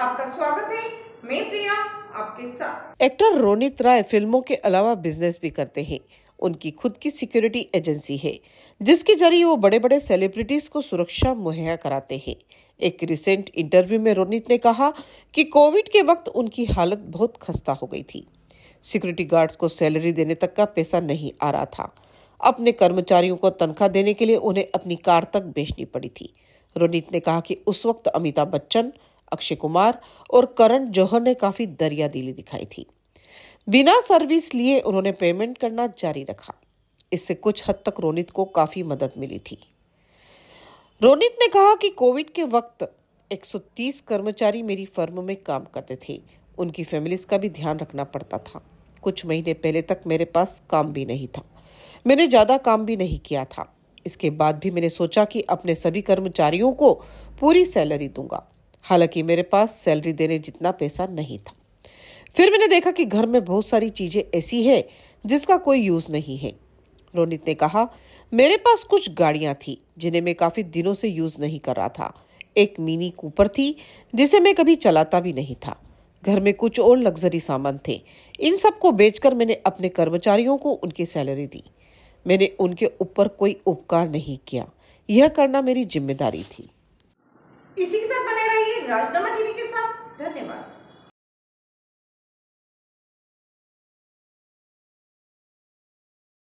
आपका स्वागत है मैं प्रिया आपके साथ एक्टर रोनित राय फिल्मों के अलावा बिजनेस भी करते हैं उनकी खुद की सिक्योरिटी एजेंसी है जिसके जरिए वो बड़े बड़े सेलिब्रिटीज को सुरक्षा मुहैया कराते हैं एक रिसेंट इंटरव्यू में रोनित ने कहा कि कोविड के वक्त उनकी हालत बहुत खस्ता हो गई थी सिक्योरिटी गार्ड्स को सैलरी देने तक का पैसा नहीं आ रहा था अपने कर्मचारियों को तनख्वाह देने के लिए उन्हें अपनी कार तक बेचनी पड़ी थी रोनित ने कहा कि उस वक्त अमिताभ बच्चन अक्षय कुमार और करण जौहर ने काफी दरिया दिली दिखाई थी बिना सर्विस लिए उन्होंने पेमेंट करना जारी रखा इससे कुछ हद तक रोनित को काफी मदद मिली थी रोनित ने कहा कि कोविड के वक्त 130 कर्मचारी मेरी फर्म में काम करते थे उनकी फैमिलीज का भी ध्यान रखना पड़ता था कुछ महीने पहले तक मेरे पास काम भी नहीं था मैंने ज़्यादा काम भी नहीं किया था इसके बाद भी मैंने सोचा कि अपने सभी कर्मचारियों को पूरी सैलरी दूंगा हालांकि मेरे पास सैलरी देने जितना पैसा नहीं था फिर मैंने देखा कि घर में बहुत सारी चीजें ऐसी हैं जिसका कोई यूज नहीं है रोनित ने कहा मेरे पास कुछ गाड़ियां थी जिन्हें मैं काफी दिनों से यूज नहीं कर रहा था एक मिनी कूपर थी जिसे मैं कभी चलाता भी नहीं था घर में कुछ और लग्जरी सामान थे इन सबको बेचकर मैंने अपने कर्मचारियों को उनकी सैलरी दी मैंने उनके ऊपर कोई उपकार नहीं किया यह करना मेरी जिम्मेदारी थी इसी के साथ राजनामा टीवी के साथ धन्यवाद